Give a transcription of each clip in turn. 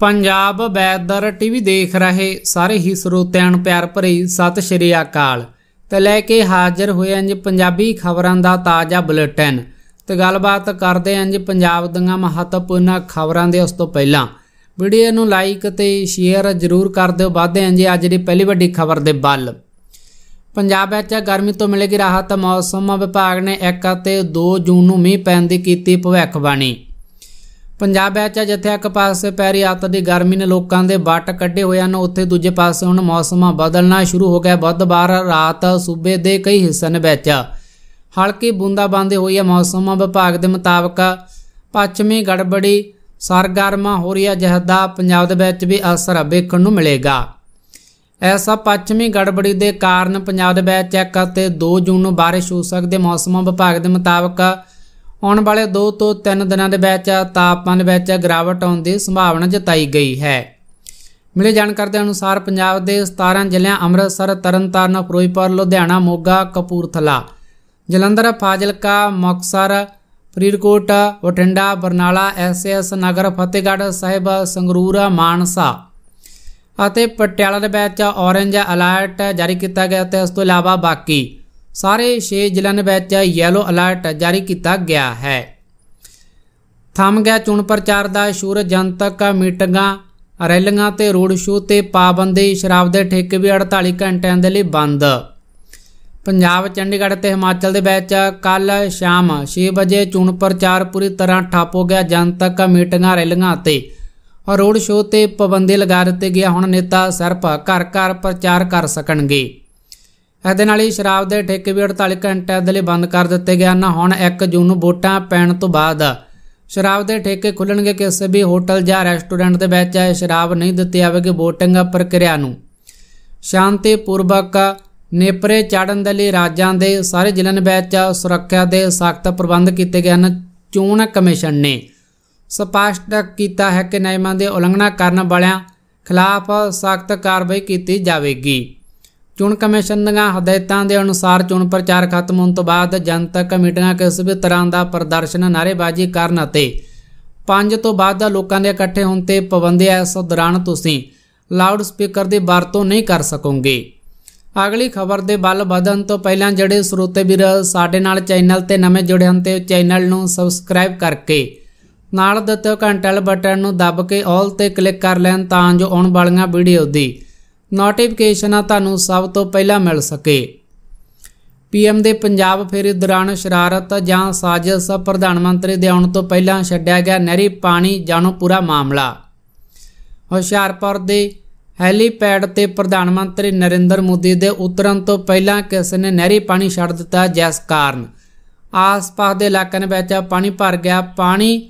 Punjab weather TV ਦੇਖ ਰਹੇ ਸਾਰੇ ਹੀ ਸਰੋਤਿਆਂ ਨੂੰ ਪਿਆਰ ਭਰੀ ਸਤਿ ਸ਼੍ਰੀ ਅਕਾਲ ਤੇ ਲੈ ਕੇ ਹਾਜ਼ਰ ਹੋਏ ਅੰਜ ਪੰਜਾਬੀ ਖਬਰਾਂ ਦਾ ਤਾਜ਼ਾ ਬੁਲੇਟਿਨ ਤੇ ਗੱਲਬਾਤ ਕਰਦੇ ਅੰਜ ਪੰਜਾਬ ਦੀਆਂ ਮਹੱਤਵਪੂਰਨ ਖਬਰਾਂ ਦੇ ਉਸ ਤੋਂ ਪਹਿਲਾਂ ਵੀਡੀਓ ਨੂੰ ਲਾਈਕ ਤੇ ਸ਼ੇਅਰ ਜ਼ਰੂਰ ਕਰ ਦਿਓ ਵਾਧੇ ਅੰਜ ਅੱਜ ਦੀ ਪਹਿਲੀ ਵੱਡੀ ਖਬਰ ਦੇ ਬੱਲ ਪੰਜਾਬ ਵਿੱਚ ਗਰਮੀ ਤੋਂ ਮਿਲੇਗੀ ਰਾਹਤ ਮੌਸਮ ਵਿਭਾਗ ਨੇ 1 ਅਤੇ 2 ਜੂਨ ਨੂੰ ਮੀਂਹ ਪੈਣ ਦੀ ਕੀਤੀ ਭਵਿੱਖਬਾਣੀ ਪੰਜਾਬ ਵਿੱਚ ਜਿੱਥੇ ਇੱਕ ਪਾਸੇ ਪੈਰੀ ਅੱਤ ਦੀ ਗਰਮੀ ਨੇ ਲੋਕਾਂ ਦੇ ਵੱਟ ਕੱਢੇ ਹੋਏ ਹਨ ਉੱਥੇ ਦੂਜੇ ਪਾਸੇ ਹੁਣ ਮੌਸਮ ਬਦਲਣਾ ਸ਼ੁਰੂ ਹੋ ਗਿਆ ਬੁੱਧਵਾਰ ਰਾਤ ਸੂਬੇ ਦੇ ਕਈ ਹਿੱਸਿਆਂ ਵਿੱਚ ਹਲਕੀ ਬੂੰਦਾਬਾਂਦੀ ਹੋਈ ਹੈ ਮੌਸਮ ਵਿਭਾਗ ਦੇ ਮੁਤਾਬਕ ਪੱਛਮੀ ਗੜਬੜੀ ਸਰਗਰਮਾ ਹੋ ਰਹੀ ਹੈ ਜਿਸ ਦਾ ਪੰਜਾਬ ਦੇ ਵਿੱਚ ਵੀ ਅਸਰ ਵੇਖਣ ਨੂੰ ਮਿਲੇਗਾ ਐਸਾ ਪੱਛਮੀ ਗੜਬੜੀ ਦੇ ਕਾਰਨ ਪੰਜਾਬ ਦੇ ਵਿੱਚ ਇੱਕ ਅਤੇ 2 ਜੂਨ ਨੂੰ ਬਾਰਿਸ਼ ਹੋ ਸਕਦੀ ਹੈ ਮੌਸਮ ਵਿਭਾਗ ਦੇ ਮੁਤਾਬਕ ਆਉਣ ਵਾਲੇ 2 ਤੋਂ 3 ਦਿਨਾਂ ਦੇ ਵਿੱਚ ਤਾਪਮਾਨ ਵਿੱਚ ਗਿਰਾਵਟ ਆਉਣ ਦੀ ਸੰਭਾਵਨਾ ਜਤਾਈ ਗਈ ਹੈ ਮਿਲੇ ਜਾਣਕਾਰੀ ਦੇ ਅਨੁਸਾਰ ਪੰਜਾਬ ਦੇ 17 ਜ਼ਿਲ੍ਹਿਆਂ ਅੰਮ੍ਰਿਤਸਰ, ਤਰਨਤਾਰਨ, ਫਿਰੋਜ਼ਪੁਰ, ਲੁਧਿਆਣਾ, ਮੋਗਾ, ਕਪੂਰਥਲਾ, ਜਲੰਧਰ, ਫਾਜ਼ਿਲਕਾ, ਮੁਕਸਰ, ਫਰੀਦਕੋਟ, ਵਟਿੰਡਾ ਬਰਨਾਲਾ, ਐਸਐਸ ਨਗਰ, ਫਤਿਹਗੜ੍ਹ ਸਾਹਿਬ, ਸੰਗਰੂਰ, ਮਾਨਸਾ ਅਤੇ ਪਟਿਆਲਾ ਦੇ ਵਿੱਚ ਔਰੇਂਜ ਅਲਰਟ ਜਾਰੀ ਕੀਤਾ ਗਿਆ ਤੇ ਇਸ ਤੋਂ ਇਲਾਵਾ ਬਾਕੀ ਸਾਰੇ 6 ਜ਼ਿਲ੍ਹਿਆਂ ਵਿੱਚ ਯੈਲੋ ਅਲਰਟ ਜਾਰੀ ਕੀਤਾ ਗਿਆ ਹੈ ਥੰਮ ਗਿਆ ਚੋਣ ਪ੍ਰਚਾਰ ਦਾ ਸ਼ੁਰ ਜਨਤਕ ਮੀਟਿੰਗਾਂ ਰੈਲੀਆਂ ਤੇ ਰੋਡ ਸ਼ੋਅ ਤੇ ਪਾਬੰਦੀ ਸ਼ਰਾਬ ਦੇ ਠੇਕੇ ਵੀ 48 ਘੰਟਿਆਂ ਦੇ ਲਈ ਬੰਦ ਪੰਜਾਬ ਚੰਡੀਗੜ੍ਹ ਤੇ ਹਿਮਾਚਲ ਦੇ ਵਿੱਚ ਕੱਲ ਸ਼ਾਮ 6 ਵਜੇ ਚੋਣ ਪ੍ਰਚਾਰ ਪੂਰੀ ਤਰ੍ਹਾਂ ਠੱਪ ਹੋ ਗਿਆ ਜਨਤਕ ਮੀਟਿੰਗਾਂ ਰੈਲੀਆਂ ਤੇ ਰੋਡ ਸ਼ੋਅ ਤੇ ਪਾਬੰਦੀ ਲਗਾ ਦਿੱਤੀ ਗਿਆ ਹੁਣ ਨੇਤਾ ਸਿਰਫ ਘਰ ਘਰ ਪ੍ਰਚਾਰ ਕਰ ਸਕਣਗੇ ਇਹਦੇ ਨਾਲ ਹੀ ਸ਼ਰਾਬ ਦੇ ਠੇਕੇ ਵੀ 48 ਘੰਟਿਆਂ ਦੇ ਲਈ ਬੰਦ ਕਰ ਦਿੱਤੇ ਗਏ ਹਨ ਹੁਣ 1 ਜੂਨ ਨੂੰ ਵੋਟਾਂ ਪੈਣ ਤੋਂ ਬਾਅਦ ਸ਼ਰਾਬ ਦੇ ਠੇਕੇ ਖੁੱਲਣਗੇ ਕਿਸੇ ਵੀ ਹੋਟਲ ਜਾਂ ਰੈਸਟੋਰੈਂਟ ਦੇ ਵਿੱਚ ਸ਼ਰਾਬ ਨਹੀਂ ਦਿੱਤੀ ਜਾਵੇਗੀ VOTING ਪ੍ਰਕਿਰਿਆ ਨੂੰ ਸ਼ਾਂਤੀਪੂਰਵਕ ਨੇਪਰੇ ਚਾੜਨ ਦੇ ਲਈ ਰਾਜਾਂ ਦੇ ਸਾਰੇ ਜ਼ਿਲ੍ਹਿਆਂ ਵਿੱਚ ਸੁਰੱਖਿਆ ਦੇ ਸਖਤ ਪ੍ਰਬੰਧ ਕੀਤੇ ਗਏ ਹਨ ਚੋਣ ਕਮਿਸ਼ਨ ਨੇ ਸਪਸ਼ਟ ਕੀਤਾ ਹੈ ਕਿ ਨਿਯਮਾਂ ਦੇ ਉਲੰਘਣਾ ਕਰਨ ਵਾਲਿਆਂ ਖਿਲਾਫ ਸਖਤ ਕਾਰਵਾਈ ਕੀਤੀ ਜਾਵੇਗੀ ਚੋਣ ਕਮਿਸ਼ਨ ਦੀਆਂ ਹਦਾਇਤਾਂ ਦੇ ਅਨੁਸਾਰ ਚੋਣ ਪ੍ਰਚਾਰ ਖਤਮ ਹੋਣ ਤੋਂ ਬਾਅਦ ਜਨਤਕ ਕਮੇਟੀਆਂ ਕਿਸੇ ਵੀ ਤਰ੍ਹਾਂ ਦਾ ਪ੍ਰਦਰਸ਼ਨ ਨਾਰੇਬਾਜ਼ੀ ਕਰਨ ਅਤੇ 5 ਤੋਂ ਬਾਅਦ ਦਾ ਲੋਕਾਂ ਦੇ ਇਕੱਠੇ ਹੋਣ ਤੇ ਪਾਬੰਦੀ ਹੈ ਇਸ ਦੌਰਾਨ ਤੁਸੀਂ ਲਾਊਡ ਸਪੀਕਰ ਦੀ ਵਰਤੋਂ ਨਹੀਂ ਕਰ ਸਕੋਗੇ ਅਗਲੀ ਖਬਰ ਦੇ ਵੱਲ ਵਧਣ ਤੋਂ ਪਹਿਲਾਂ ਜਿਹੜੇ ਸਰੋਤੇ ਵੀਰ ਸਾਡੇ ਨਾਲ ਚੈਨਲ ਤੇ ਨਵੇਂ ਜੁੜੇ ਹਨ ਤੇ ਚੈਨਲ ਨੂੰ ਸਬਸਕ੍ਰਾਈਬ ਕਰਕੇ ਨਾਲ ਦਿੱਤੇ ਘੰਟੇ ਵਾਲੇ ਬਟਨ ਨੂੰ ਦਬ ਕੇ ਆਲ ਤੇ ਕਲਿੱਕ ਕਰ ਲੈਣ ਤਾਂ ਜੋ ਆਉਣ ਵਾਲੀਆਂ ਵੀਡੀਓ ਦੀ ਨੋਟੀਫਿਕੇਸ਼ਨਾਂ ਤੁਹਾਨੂੰ ਸਭ ਤੋਂ ਪਹਿਲਾਂ ਮਿਲ ਸਕੇ ਪੀਐਮ ਦੇ ਪੰਜਾਬ ਫੇਰੇ ਦੌਰਾਨ ਸ਼ਰਾਰਤ ਜਾਂ ਸਾਜ਼ਿਸ਼ ਪ੍ਰਧਾਨ ਮੰਤਰੀ ਦੇ ਆਉਣ ਤੋਂ ਪਹਿਲਾਂ ਛੱਡਿਆ ਗਿਆ ਨਹਿਰੀ ਪਾਣੀ ਜਾਣੋ ਪੂਰਾ ਮਾਮਲਾ ਹੁਸ਼ਿਆਰਪੁਰ ਦੇ ਹੈਲੀਪੈਡ ਤੇ ਪ੍ਰਧਾਨ ਮੰਤਰੀ ਨਰਿੰਦਰ ਮੋਦੀ ਦੇ ਉਤਰਨ ਤੋਂ ਪਹਿਲਾਂ ਕਿਸ ਨੇ ਨਹਿਰੀ ਪਾਣੀ ਛੱਡ ਦਿੱਤਾ ਜਿਸ ਕਾਰਨ ਆਸ-ਪਾਸ ਦੇ ਇਲਾਕਿਆਂ ਵਿੱਚ ਪਾਣੀ ਭਰ ਗਿਆ ਪਾਣੀ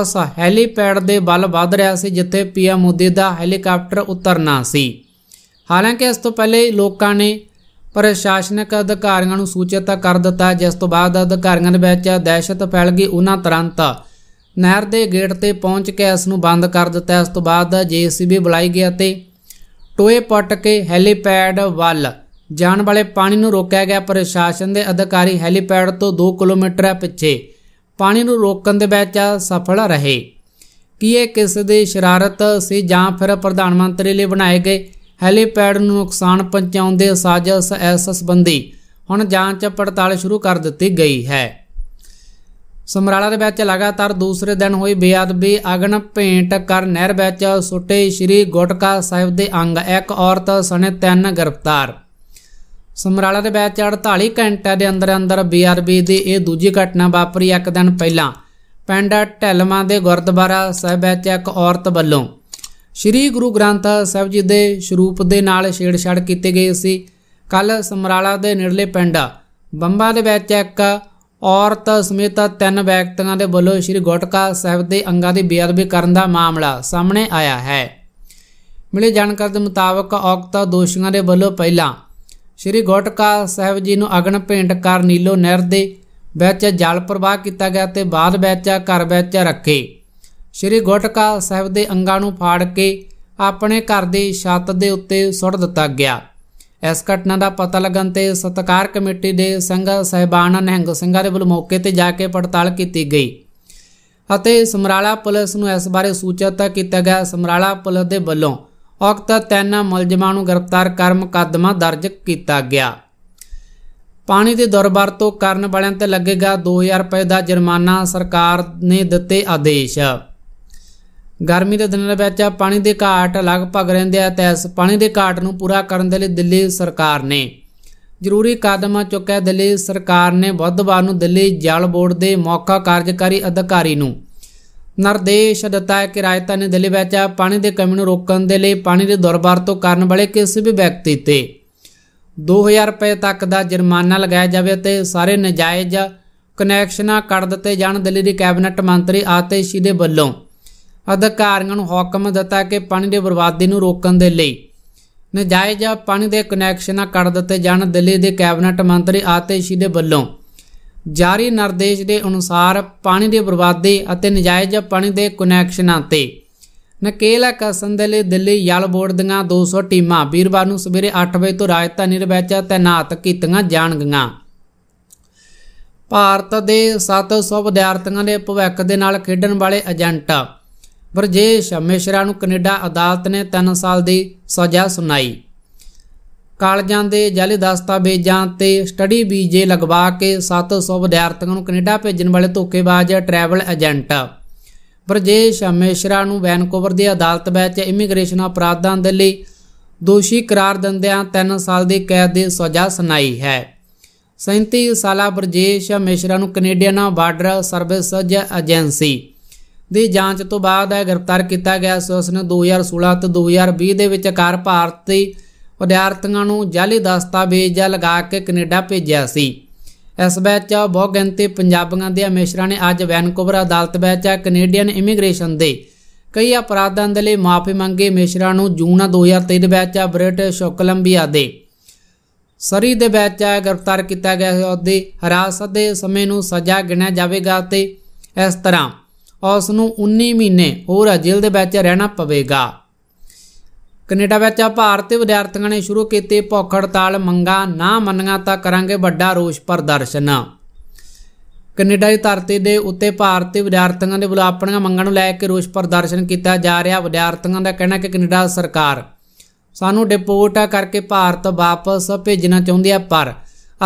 ਉਸ ਹੈਲੀਪੈਡ ਦੇ ਵੱਲ ਵੱਧ ਰਿਹਾ ਸੀ ਜਿੱਥੇ ਪੀਐਮ ਮੋਦੀ ਦਾ ਹੈਲੀਕਾਪਟਰ ਉਤਰਨਾ ਸੀ ਹਾਲਾਂਕਿ ਇਸ ਤੋਂ ਪਹਿਲੇ ਲੋਕਾਂ ਨੇ ਪ੍ਰਸ਼ਾਸਨਿਕ ਅਧਿਕਾਰੀਆਂ ਨੂੰ ਸੂਚਿਤ ਕਰ ਦਿੱਤਾ ਜਿਸ ਤੋਂ ਬਾਅਦ ਅਧਿਕਾਰੀਆਂ ਦੇ ਵਿੱਚ ਦਹਿਸ਼ਤ ਫੈਲ ਗਈ ਉਹਨਾਂ ਤੁਰੰਤ ਨਹਿਰ ਦੇ ਗੇਟ ਤੇ ਪਹੁੰਚ ਕੇ ਇਸ ਨੂੰ ਬੰਦ ਕਰ ਦਿੱਤਾ ਇਸ ਤੋਂ ਬਾਅਦ ਜੀਸੀਬੀ ਬੁਲਾਈ ਗਈ ਅਤੇ ਟੋਏ ਪੱਟ ਕੇ ਹੈਲੀਪੈਡ ਵੱਲ ਜਾਣ ਵਾਲੇ ਪਾਣੀ ਨੂੰ ਰੋਕਿਆ ਗਿਆ ਪ੍ਰਸ਼ਾਸਨ ਦੇ ਅਧਿਕਾਰੀ ਹੈਲੀਪੈਡ ਤੋਂ 2 ਕਿਲੋਮੀਟਰ ਪਿੱਛੇ ਪਾਣੀ ਨੂੰ ਰੋਕਣ ਦੇ ਵਿੱਚ ਸਫਲ ਰਹੇ ਕੀ ਇਹ ਕਿਸ ਦੀ ਸ਼ਰਾਰਤ ਸੀ ਜਾਂ ਫਿਰ ਪ੍ਰਧਾਨ ਮੰਤਰੀ ਲਈ ਬਣਾਏ ਗਏ ਹੈਲੀਪੈਡ ਨੂੰ ਨੁਕਸਾਨ ਪਹੁੰਚਾਉਣ ਦੇ ਸਾਜ਼ਿਸ਼ ਐਸ ਸੰਬੰਧੀ ਹੁਣ ਜਾਂਚ ਪੜਤਾਲ ਸ਼ੁਰੂ ਕਰ ਦਿੱਤੀ ਗਈ ਹੈ ਸਮਰਾਲਾ ਦੇ ਵਿੱਚ ਲਗਾਤਾਰ ਦੂਸਰੇ ਦਿਨ ਹੋਈ ਬੇਅਦਬੀ ਅਗਨ ਭੇਂਟ ਕਰ ਨਹਿਰ ਵਿੱਚ ਸੁੱਟੇ ਸ਼੍ਰੀ ਗੋਟਕਾ ਸਾਹਿਬ ਦੇ ਅੰਗ ਇੱਕ ਔਰਤ ਸਣੇ ਤਿੰਨ ਗ੍ਰਿਫਤਾਰ ਸਮਰਾਲਾ ਦੇ ਵਿੱਚ 48 ਘੰਟਿਆਂ ਦੇ ਅੰਦਰ ਅੰਦਰ ਬੀਆਰਬੀ ਦੀ ਇਹ ਦੂਜੀ ਘਟਨਾ ਵਾਪਰੀ ਇੱਕ ਦਿਨ ਪਹਿਲਾਂ ਪਿੰਡ ਢਲਮਾ ਦੇ ਗੁਰਦੁਆਰਾ ਸਾਹਿਬ ਵਿੱਚ ਇੱਕ ਔਰਤ ਵੱਲੋਂ ਸ੍ਰੀ ਗੁਰੂ ਗ੍ਰੰਥ ਸਾਹਿਬ ਜੀ ਦੇ ਸਰੂਪ ਦੇ ਨਾਲ ਛੇੜਛਾੜ ਕੀਤੇ ਗਏ ਸੀ ਕੱਲ ਸਮਰਾਲਾ ਦੇ ਨੇੜਲੇ ਪਿੰਡ ਬੰਬਾ ਦੇ ਵਿੱਚ ਇੱਕ ਔਰਤ ਸਮੇਤ ਤਿੰਨ ਵਿਅਕਤੀਆਂ ਦੇ ਵੱਲੋਂ ਸ੍ਰੀ ਗੋਟਕਾ ਸਾਹਿਬ ਦੇ ਅੰਗਾਂ ਦੀ ਬੇਅਦਬੀ ਕਰਨ ਦਾ ਮਾਮਲਾ ਸਾਹਮਣੇ ਆਇਆ ਹੈ ਮਿਲੇ ਜਾਣਕਾਰੀ ਦੇ ਮੁਤਾਬਕ ਔਕਤ ਦੋਸ਼ੀਆਂ ਦੇ ਵੱਲੋਂ ਪਹਿਲਾਂ ਸ੍ਰੀ ਗੋਟਕਾ ਸਾਹਿਬ ਜੀ ਨੂੰ ਅਗਨ ਭੇਂਟ ਕਰ ਨੀਲੋ ਨਹਿਰ ਦੇ ਵਿੱਚ ਜਲ ਪ੍ਰਵਾਹ ਕੀਤਾ ਗਿਆ ਤੇ ਬਾਅਦ ਵਿੱਚ ਘਰ ਵਿੱਚ ਰੱਖੇ ਸ੍ਰੀ ਗੋਟਕਾ ਸਾਹਿਬ ਦੇ ਅੰਗਾਂ ਨੂੰ ਫਾੜ ਕੇ ਆਪਣੇ ਘਰ ਦੀ ਛੱਤ ਦੇ ਉੱਤੇ ਸੁੱਟ ਦਿੱਤਾ ਗਿਆ ਇਸ ਘਟਨਾ ਦਾ ਪਤਾ ਲੱਗਣ ਤੇ ਸਤਕਾਰ ਕਮੇਟੀ ਦੇ ਸਿੰਘ ਸਹਿਬਾਨ ਨਿਹੰਗ ਸਿੰਘਾਂ ਦੇ ਬਲ ਮੌਕੇ ਤੇ ਜਾ ਕੇ ਪੜਤਾਲ ਕੀਤੀ ਗਈ ਅਤੇ ਸਮਰਾਲਾ ਪੁਲਿਸ ਨੂੰ ਇਸ ਬਾਰੇ ਸੂਚਿਤ ਕੀਤਾ ਗਿਆ ਸਮਰਾਲਾ ਪੁਲਿਸ ਦੇ ਵੱਲੋਂ ਉਕਤ ਤਿੰਨ ਮਲਜ਼ਮਾਂ ਨੂੰ ਗ੍ਰਿਫਤਾਰ ਕਰ ਮੁਕੱਦਮਾ ਦਰਜ ਕੀਤਾ ਗਿਆ ਪਾਣੀ ਦੇ ਦਰਬਾਰ ਤੋਂ ਕਰਨ ਵਾਲਿਆਂ ਤੇ ਲੱਗੇਗਾ 2000 ਰੁਪਏ ਦਾ ਜੁਰਮਾਨਾ ਸਰਕਾਰ ਨੇ ਦਿੱਤੇ ਆਦੇਸ਼ ਗਰਮੀ ਦੇ ਦਿਨਾਂ ਵਿੱਚ ਪਾਣੀ ਦੇ ਘਾਟ ਲਗਭਗ ਰਹਿੰਦੇ ਆ ਤੇ ਇਸ ਪਾਣੀ ਦੇ ਘਾਟ ਨੂੰ ਪੂਰਾ ਕਰਨ ਦੇ ਲਈ ਦਿੱਲੀ ਸਰਕਾਰ ਨੇ ਜ਼ਰੂਰੀ ਕਦਮ ਚੁੱਕਿਆ ਦਿੱਲੀ ਸਰਕਾਰ ਨੇ ਬੁੱਧਵਾਰ ਨੂੰ ਦਿੱਲੀ ਜਲ ਬੋਰਡ ਦੇ ਮੌਕਾ ਕਾਰਜਕਾਰੀ ਅਧਿਕਾਰੀ ਨੂੰ ਨਿਰਦੇਸ਼ ਦਿੱਤਾ ਹੈ ਕਿ ਨੇ ਦਿੱਲੀ ਵਿੱਚ ਪਾਣੀ ਦੇ ਕਮੀ ਨੂੰ ਰੋਕਣ ਦੇ ਲਈ ਪਾਣੀ ਦੀ ਦੁਰਵਰਤੋਂ ਕਰਨ ਵਾਲੇ ਕਿਸੇ ਵੀ ਵਿਅਕਤੀ ਤੇ 2000 ਰੁਪਏ ਤੱਕ ਦਾ ਜੁਰਮਾਨਾ ਲਗਾਇਆ ਜਾਵੇ ਤੇ ਸਾਰੇ ਨਜਾਇਜ਼ ਕਨੈਕਸ਼ਨਾਂ ਕੱਟ ਦਿੱਤੇ ਜਾਣ ਦਿੱਲੀ ਦੀ ਕੈਬਨਿਟ ਮੰਤਰੀ ਆਤੇਸ਼ੀ ਦੇ ਵੱਲੋਂ ਅਧਿਕਾਰੀਆਂ ਨੂੰ ਹੁਕਮ ਦਿੱਤਾ ਕਿ ਪਾਣੀ ਦੀ ਬਰਬਾਦੀ ਨੂੰ ਰੋਕਣ ਦੇ ਲਈ ਨਜਾਇਜ਼ ਪਾਣੀ ਦੇ ਕਨੈਕਸ਼ਨਾਂ ਕੱਟ ਦਿੱਤੇ ਜਾਣ ਦਿੱਲੀ ਦੇ ਕੈਬਨਿਟ ਮੰਤਰੀ ਆਤੇਸ਼ੀ ਦੇ ਵੱਲੋਂ ਜਾਰੀ ਨਿਰਦੇਸ਼ ਦੇ ਅਨੁਸਾਰ ਪਾਣੀ ਦੀ ਬਰਬਾਦੀ ਅਤੇ ਨਜਾਇਜ਼ ਪਾਣੀ ਦੇ ਕਨੈਕਸ਼ਨਾਂ ਤੇ ਨਕੇਲਾ ਕਸਨ ਦੇ ਲਈ ਦਿੱਲੀ ਜਲ ਬੋਰਡ ਦੀਆਂ 200 ਟੀਮਾਂ ਵੀਰਵਾਰ ਨੂੰ ਸਵੇਰੇ 8 ਵਜੇ ਤੋਂ ਰਾਜਧਾਨੀ ਵਿੱਚ ਤੈਨਾਤ ਕੀਤੀਆਂ ਜਾਣਗੀਆਂ ਭਾਰਤ ਦੇ 700 ਵਿਦਿਆਰਥੀਆਂ ਦੇ ਭਵਿੱਖ ਦੇ ਨਾਲ ਖੇਡਣ ਵਾਲੇ ਏਜੰਟ ਬਰਜੇਸ਼ ਮਿਸ਼ਰਾ ਨੂੰ ਕੈਨੇਡਾ ਅਦਾਲਤ ਨੇ 3 ਸਾਲ ਦੀ ਸਜ਼ਾ ਸੁਣਾਈ ਕਾਲਜਾਂ ਦੇ ਜਾਲੀ ਦਸਤਾਵੇਜ਼ਾਂ ਤੇ ਸਟੱਡੀ ਵੀਜ਼ੇ ਲਗਵਾ ਕੇ 700 ਵਿਦਿਆਰਥੀਆਂ ਨੂੰ ਕੈਨੇਡਾ ਭੇਜਣ ਵਾਲੇ ਧੋਖੇਬਾਜ਼ ਟਰੈਵਲ ਏਜੰਟ ਬਰਜੇਸ਼ ਮਿਸ਼ਰਾ ਨੂੰ ਵੈਨਕੂਵਰ ਦੀ ਅਦਾਲਤ ਵਿੱਚ ਇਮੀਗ੍ਰੇਸ਼ਨ ਅਪਰਾਧਾਂ ਦੇ ਲਈ ਦੋਸ਼ੀ ਕਰਾਰ ਦਿੰਦਿਆਂ 3 ਸਾਲ ਦੀ ਕੈਦ ਦੀ ਸਜ਼ਾ ਸੁਣਾਈ ਹੈ 37 ਸਾਲਾ ਬਰਜੇਸ਼ ਮਿਸ਼ਰਾ ਨੂੰ ਕੈਨੇਡੀਅਨ ਬਾਰਡਰ ਸਰਵਿਸ ਏਜੰਸੀ ਦੀ ਜਾਂਚ ਤੋਂ ਬਾਅਦ ਇਹ ਗ੍ਰਿਫਤਾਰ ਕੀਤਾ ਗਿਆ ਸੀ ਉਸ ਨੇ 2016 ਤੋਂ 2020 ਦੇ ਵਿੱਚ ਕਾਰ ਭਾਰਤੀ ਵਿਦਿਆਰਥੀਆਂ ਨੂੰ ਜਾਲੀ ਦਸਤਾਵੇਜ਼ ਲਗਾ ਕੇ ਕੈਨੇਡਾ ਭੇਜਿਆ ਸੀ ਇਸ ਵਿੱਚ ਬਹੁ ਗਿਣਤੀ ਪੰਜਾਬੀਆਂ ਦੇ ਮਿਸ਼ਰਾਂ ਨੇ ਅੱਜ ਵੈਨਕੂਵਰ ਅਦਾਲਤ ਵਿੱਚ ਕੈਨੇਡੀਅਨ ਇਮੀਗ੍ਰੇਸ਼ਨ ਦੇ ਕਈ ਅਪਰਾਧਾਂ ਦੇ ਲਈ ਮਾਫੀ ਮੰਗੇ ਮਿਸ਼ਰਾ ਨੂੰ ਜੂਨ 2023 ਦੇ ਵਿੱਚ ਬ੍ਰਿਟਿਸ਼ ਕੋਲੰਬੀਆ ਦੇ ਸਰੀ ਦੇ ਵਿੱਚ ਗ੍ਰਿਫਤਾਰ ਕੀਤਾ ਗਿਆ ਹੈ ਉਹਦੇ ਹਰਾਸਤ ਦੇ ਸਮੇਂ ਨੂੰ ਸਜ਼ਾ ਗਿਣਿਆ ਜਾਵੇਗਾ ਤੇ ਇਸ ਤਰ੍ਹਾਂ ਉਸ ਨੂੰ 19 ਮਹੀਨੇ ਹੋਰ ਜੇਲ੍ਹ ਦੇ ਵਿੱਚ ਰਹਿਣਾ ਪਵੇਗਾ ਕੈਨੇਡਾ ਵਿੱਚ ਭਾਰਤੀ ਵਿਦਿਆਰਥੀਆਂ ਨੇ ਸ਼ੁਰੂ ਕੀਤੇ ਭੁੱਖ ਹੜਤਾਲ ਮੰਗਾ ਨਾ ਮੰਨੀਆਂ ਤਾਂ ਕਰਾਂਗੇ ਵੱਡਾ ਰੋਸ ਪ੍ਰਦਰਸ਼ਨ ਕੈਨੇਡਾ ਦੀ ਧਰਤੀ ਦੇ ਉੱਤੇ ਭਾਰਤੀ ਵਿਦਿਆਰਥੀਆਂ ਦੇ ਵੱਲੋਂ ਆਪਣੀਆਂ ਮੰਗਾਂ ਨੂੰ ਲੈ ਕੇ ਰੋਸ ਪ੍ਰਦਰਸ਼ਨ ਕੀਤਾ ਜਾ ਰਿਹਾ ਵਿਦਿਆਰਥੀਆਂ ਦਾ ਕਹਿਣਾ ਕਿ ਕੈਨੇਡਾ ਸਰਕਾਰ ਸਾਨੂੰ ਡਿਪੋਰਟ ਕਰਕੇ ਭਾਰਤ ਵਾਪਸ ਭੇਜਣਾ ਚਾਹੁੰਦੀ ਹੈ ਪਰ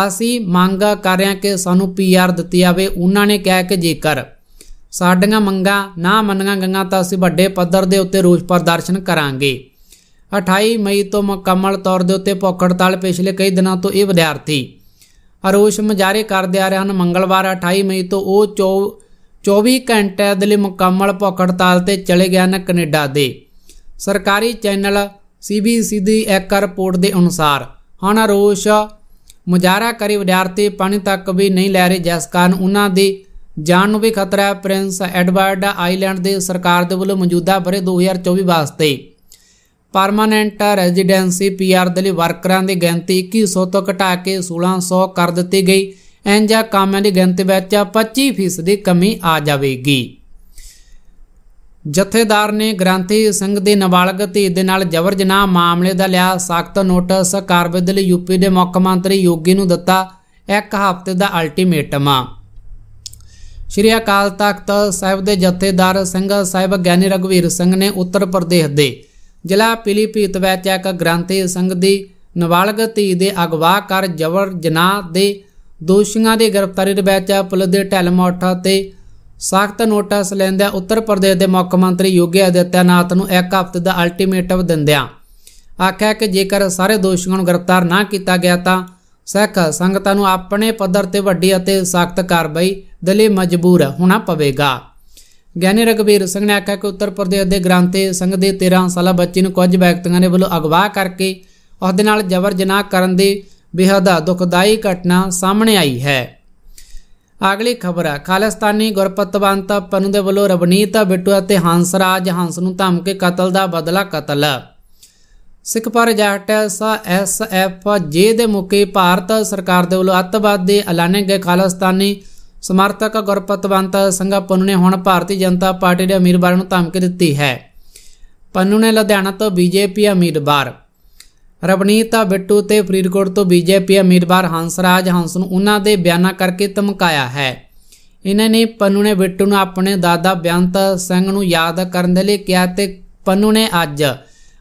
ਅਸੀਂ ਮੰਗ ਕਰ ਰਹੇ ਹਾਂ ਕਿ ਸਾਨੂੰ ਪੀਆਰ ਦਿੱਤੀ ਜਾਵੇ ਉਹਨਾਂ ਨੇ ਕਿਹਾ ਕਿ ਜੇਕਰ ਸਾਡੀਆਂ ਮੰਗਾਂ ਨਾ ਮੰਨੀਆਂ ਗਈਆਂ ਤਾਂ ਅਸੀਂ ਵੱਡੇ ਪੱਧਰ ਦੇ ਉੱਤੇ ਰੋਸ ਪ੍ਰਦਰਸ਼ਨ ਕਰਾਂਗੇ 28 ਮਈ ਤੋਂ ਮੁਕੰਮਲ ਤੌਰ ਦੇ ਉੱਤੇ ਭੁੱਖ ਹੜਤਾਲ ਪਿਛਲੇ ਕਈ ਦਿਨਾਂ ਤੋਂ ਇਹ ਵਿਦਿਆਰਥੀ ਅਰੋਸ਼ ਮਜਾਰੇ ਕਰਦੇ ਆ ਰਹੇ ਹਨ ਮੰਗਲਵਾਰ 28 ਮਈ ਤੋਂ ਉਹ 24 ਘੰਟੇ ਦੇ ਲਈ ਮੁਕੰਮਲ ਭੁੱਖ ਹੜਤਾਲ ਤੇ ਚਲੇ ਗਏ ਹਨ ਕੈਨੇਡਾ ਦੇ ਸਰਕਾਰੀ ਚੈਨਲ ਸੀਬੀਸੀ ਦੀ ਇੱਕ ਰਿਪੋਰਟ ਦੇ ਅਨੁਸਾਰ ਹਣ ਅਰੋਸ਼ ਮੁਜਾਰਾ ਕਰੀ ਵਿਦਿਆਰਥੀ ਪਾਣੀ ਤੱਕ ਵੀ ਨਹੀਂ ਲੈ ਰਹੇ ਜਿਸ ਕਾਰਨ ਉਹਨਾਂ ਦੀ ਜਾਨ ਨੂੰ ਵੀ ਖਤਰਾ ਹੈ ਪ੍ਰਿੰਸ ਐਡਵਰਡ ਆਈਲੈਂਡ ਦੇ ਸਰਕਾਰ ਦੇ ਵੱਲੋਂ ਮੌਜੂਦਾ ਬਰੇ 2024 ਵਾਸਤੇ ਪਰਮਾਨੈਂਟ ਰੈਜ਼ੀਡੈਂਸੀ ਪੀਆਰ ਦੇ ਲਈ ਵਰਕਰਾਂ ਦੀ ਗਿਣਤੀ 2100 ਤੋਂ ਘਟਾ ਕੇ 1600 ਕਰ ਦਿੱਤੀ ਗਈ ਐਂਜਾ ਕਾਮਿਆਂ ਦੀ ਗਿਣਤੀ ਵਿੱਚ 25% ਦੀ ਕਮੀ ਆ ਜਾਵੇਗੀ ਜਥੇਦਾਰ ਨੇ ਗ੍ਰਾਂਤੀ ਸਿੰਘ ਦੇ ਨਾਬਾਲਗ ਧੀ ਦੇ ਨਾਲ ਜ਼ਬਰ ਜਨਾਹ ਮਾਮਲੇ ਦਾ ਲਿਆ ਸਖਤ ਨੋਟਿਸ ਕਾਰਵਾਈ ਦੇ ਲਈ ਯੂਪੀ ਦੇ ਮੁੱਖ ਮੰਤਰੀ ਯੋਗੀ ਨੂੰ ਦਿੱਤਾ ਇੱਕ ਹਫ਼ਤੇ ਦਾ ਅਲਟੀਮੇਟਮ ਆ ਸ਼੍ਰੀ ਅਕਾਲ ਤਖਤ ਸਾਹਿਬ ਦੇ ਜਥੇਦਾਰ ਸਿੰਘ ਸਾਹਿਬ ਗਿਆਨੀ ਰਗਵੀਰ ਸਿੰਘ ਨੇ ਉੱਤਰ ਪ੍ਰਦੇਸ਼ ਦੇ ਜ਼ਿਲ੍ਹਾ ਪਿਲੀਭੀਤ ਵਿੱਚ ਇੱਕ ਗ੍ਰੰਥੀ ਸੰਗਤ ਦੀ ਨਵਾਲਗ ਧੀ ਦੇ ਅਗਵਾ ਕਰ ਜਬਰ ਜਨਾਹ ਦੇ ਦੋਸ਼ੀਆਂ ਦੀ ਗ੍ਰਿਫਤਾਰੀ ਦੇ ਵਿੱਚ ਪੁਲਿਸ ਦੇ ਮੋਟਾ ਤੇ ਸਖਤ ਨੋਟਿਸ ਲੈਂਦਿਆਂ ਉੱਤਰ ਪ੍ਰਦੇਸ਼ ਦੇ ਮੁੱਖ ਮੰਤਰੀ ਯੋਗੀ ਆਦਿੱਤਿਆਨਾਥ ਨੂੰ ਇੱਕ ਹਫ਼ਤੇ ਦਾ ਅਲਟੀਮੇਟਮ ਦਿੰਦਿਆਂ ਆਖਿਆ ਕਿ ਜੇਕਰ ਸਾਰੇ ਦੋਸ਼ੀਆਂ ਨੂੰ ਗ੍ਰਿਫਤਾਰ ਨਾ ਕੀਤਾ ਗਿਆ ਤਾਂ ਸਿੱਖ ਸੰਗਤਾਂ ਨੂੰ ਆਪਣੇ ਪੱਧਰ ਤੇ ਵੱਡੀ ਅਤੇ ਸਖਤ ਕਾਰਵਾਈ ਦੇ ਲਈ ਮਜਬੂਰ ਹੋਣਾ ਪਵੇਗਾ ਗਿਆਨੀ ਰਗਵੀਰ ਸਿੰਘ ਨੇ ਆਖਿਆ ਕਿ ਉੱਤਰ ਪ੍ਰਦੇਸ਼ ਦੇ ਗ੍ਰਾਂਤੀ ਸੰਘ ਦੇ 13 ਸਾਲਾ ਬੱਚੀ ਨੂੰ ਕੁਝ ਵਿਅਕਤੀਆਂ ਨੇ ਵੱਲੋਂ ਅਗਵਾ ਕਰਕੇ ਉਸ ਦੇ ਨਾਲ ਜ਼ਬਰ ਜਨਾਹ ਕਰਨ ਦੀ ਬੇਹੱਦ ਦੁਖਦਾਈ ਘਟਨਾ ਸਾਹਮਣੇ ਆਈ ਹੈ ਅਗਲੀ ਖਬਰ ਹੈ ਖਾਲਿਸਤਾਨੀ ਗੁਰਪਤਵੰਤ ਪਨੂ ਦੇ ਵੱਲੋਂ ਰਵਨੀਤ ਬਿੱਟੂ ਅਤੇ ਹੰਸਰਾਜ ਹੰਸ ਨੂੰ ਧਮਕੇ ਕਤਲ ਦਾ ਬਦਲਾ ਕਤਲ ਸਿੱਖ ਪ੍ਰੋਜੈਕਟ ਐਸ ਐਫ ਜੇ ਦੇ ਮੁਕੇ ਭਾਰਤ ਸਰਕਾਰ ਦੇ ਵੱਲੋਂ ਅੱਤਵਾਦੀ ਐਲਾਨੇ ਗਏ ਖਾਲਸਤਾਨੀ ਸਮਰਥਕ ਗੁਰਪਤਵੰਤ ਸੰਘਾ ਪੰਨੂ ਨੇ ਹੁਣ ਭਾਰਤੀ ਜਨਤਾ ਪਾਰਟੀ ਦੇ ਉਮੀਦਵਾਰ ਨੂੰ ਧਮਕੀ ਦਿੱਤੀ ਹੈ ਪੰਨੂ ਨੇ ਲੁਧਿਆਣਾ ਤੋਂ ਬੀਜੇਪੀ ਉਮੀਦਵਾਰ ਰਵਨੀਤਾ ਬਿੱਟੂ ਤੇ ਫਰੀਦਕੋਟ ਤੋਂ ਬੀਜੇਪੀ ਉਮੀਦਵਾਰ ਹੰਸਰਾਜ ਹੰਸ ਨੂੰ ਉਹਨਾਂ ਦੇ ਬਿਆਨਾਂ ਕਰਕੇ ਧਮਕਾਇਆ ਹੈ ਇਹਨਾਂ ਨੇ ਪੰਨੂ ਨੇ ਬਿੱਟੂ ਨੂੰ ਆਪਣੇ ਦਾਦਾ ਬਿਆੰਤ ਸਿੰਘ ਨੂੰ ਯਾਦ ਕਰਨ ਦੇ ਲਈ ਕਿਹਾ ਤੇ ਪੰਨੂ ਨੇ ਅੱਜ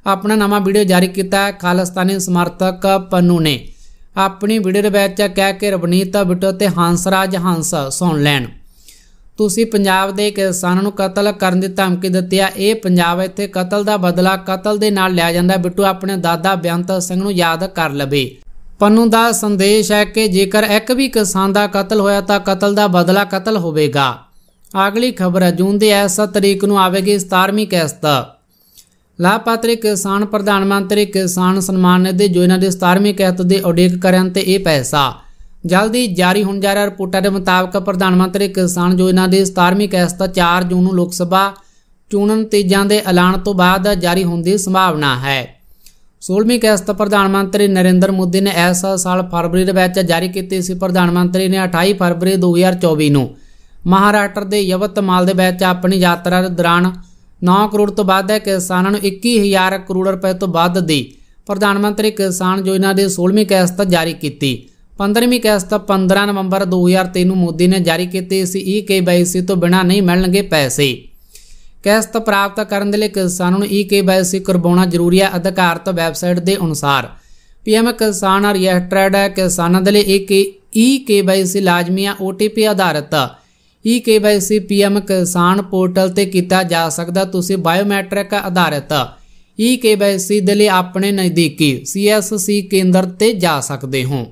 ਆਪਣਾ ਨਵਾਂ ਵੀਡੀਓ ਜਾਰੀ ਕੀਤਾ ਹੈ ਖਾਲਸਤਾਨੀ ਸਮਰਥਕ ਪੰਨੂ ਨੇ ਆਪਣੀ ਵੀਡੀਓ ਦੇ ਵਿੱਚ ਕਹਿ ਕੇ ਰਵਨੀਤ ਬਿੱਟੂ ਤੇ ਹੰਸਰਾਜ ਹੰਸ ਸੁਣ ਲੈਣ ਤੁਸੀਂ ਪੰਜਾਬ ਦੇ ਕਿਸਾਨਾਂ ਨੂੰ ਕਤਲ ਕਰਨ ਦੀ ਧਮਕੀ ਦਿੱਤੀ ਆ ਇਹ ਪੰਜਾਬ ਇੱਥੇ ਕਤਲ ਦਾ ਬਦਲਾ ਕਤਲ ਦੇ ਨਾਲ ਲਿਆ ਜਾਂਦਾ ਬਿੱਟੂ ਆਪਣੇ ਦਾਦਾ ਬਿਆੰਤ ਸਿੰਘ ਨੂੰ ਯਾਦ ਕਰ ਲਵੇ ਪੰਨੂ ਦਾ ਸੰਦੇਸ਼ ਹੈ ਕਿ ਜੇਕਰ ਇੱਕ ਵੀ ਕਿਸਾਨ ਦਾ ਕਤਲ ਹੋਇਆ ਤਾਂ ਕਤਲ ਦਾ ਬਦਲਾ ਕਤਲ ਹੋਵੇਗਾ ਅਗਲੀ ਖਬਰ ਜੂਨ ਦੇ 7 ਤਰੀਕ ਨੂੰ ਆਵੇਗੀ 17ਵੀਂ ਕਿਸ਼ਤ ਲਾਭਪਾਤਰ ਕਿਸਾਨ ਪ੍ਰਧਾਨ ਮੰਤਰੀ ਕਿਸਾਨ ਸਨਮਾਨ ਦੇ ਯੋਜਨਾ ਦੇ 17ਵੇਂ ਕਿਸ਼ਤ ਦੇ ਉਡੀਕ ਕਰਨ ਤੇ ਇਹ ਪੈਸਾ ਜਲਦੀ ਜਾਰੀ ਹੋਣ ਜਾ ਰਿਹਾ ਰਿਪੋਰਟਾਂ ਦੇ ਮੁਤਾਬਕ ਪ੍ਰਧਾਨ ਮੰਤਰੀ ਕਿਸਾਨ ਯੋਜਨਾ ਦੇ 17ਵੇਂ ਕਿਸ਼ਤ 4 ਜੂਨ ਨੂੰ ਲੋਕ ਸਭਾ ਚੋਣਾਂ ਤੇਜਾਂ ਦੇ ਐਲਾਨ ਤੋਂ ਬਾਅਦ ਜਾਰੀ ਹੋਣ ਦੀ ਸੰਭਾਵਨਾ ਹੈ 16ਵੇਂ ਕਿਸ਼ਤ ਪ੍ਰਧਾਨ ਮੰਤਰੀ ਨਰਿੰਦਰ ਮੋਦੀ ਨੇ ਇਸ ਸਾਲ ਫਰਵਰੀ ਦੇ ਵਿੱਚ ਜਾਰੀ ਕੀਤੀ ਸੀ ਪ੍ਰਧਾਨ ਮੰਤਰੀ ਨੇ 28 ਫਰਵਰੀ 2024 ਨੂੰ ਮਹਾਰਾਸ਼ਟਰ ਦੇ ਯਵਤਮਾਲ ਦੇ ਵਿੱਚ ਆਪਣੀ ਯਾਤਰਾ ਦੌਰਾਨ 9 ਕਰੋੜ ਤੋਂ ਵੱਧ ਹੈ ਕਿਸਾਨਾਂ ਨੂੰ 21000 ਕਰੋੜ ਰੁਪਏ ਤੋਂ ਵੱਧ ਦੀ ਪ੍ਰਧਾਨ ਮੰਤਰੀ ਕਿਸਾਨ ਯੋਜਨਾ ਦੇ 16ਵੀਂ ਕਿਸ਼ਤ ਜਾਰੀ ਕੀਤੀ 15ਵੀਂ ਕਿਸ਼ਤ 15 ਨਵੰਬਰ 2023 ਨੂੰ ਮੋਦੀ ਨੇ ਜਾਰੀ ਕੀਤੀ ਸੀ ਈ ਕੇਵਾਈਸੀ ਤੋਂ ਬਿਨਾ ਨਹੀਂ ਮਿਲਣਗੇ ਪੈਸੇ ਕਿਸ਼ਤ ਪ੍ਰਾਪਤ ਕਰਨ ਦੇ ਲਈ ਕਿਸਾਨਾਂ ਨੂੰ ਈ ਕੇਵਾਈਸੀ ਕਰਵਾਉਣਾ ਜ਼ਰੂਰੀ ਹੈ ਅਧਿਕਾਰਤ ਵੈਬਸਾਈਟ ਦੇ ਅਨੁਸਾਰ ਪੀਐਮ ਕਿਸਾਨ ਰਜਿਸਟਰਡ ਹੈ ਕਿਸਾਨਾਂ ਦੇ ਲਈ ਇੱਕ ਈ ਕੇਵਾਈਸੀ ਲਾਜ਼ਮੀ ਹੈ ਓਟੀਪੀ ਆਧਾਰਿਤ ਈ-ਕੇਵਾਈਸੀ ਪੀਐਮ ਕਿਸਾਨ ਪੋਰਟਲ ਤੇ ਕੀਤਾ ਜਾ ਸਕਦਾ ਤੁਸੀਂ ਬਾਇਓਮੈਟ੍ਰਿਕ ਆਧਾਰਿਤ ਈ ਦੇ ਲਈ ਆਪਣੇ ਨਜ਼ਦੀਕੀ ਸੀਐਸਸੀ ਕੇਂਦਰ ਤੇ ਜਾ ਸਕਦੇ ਹੋ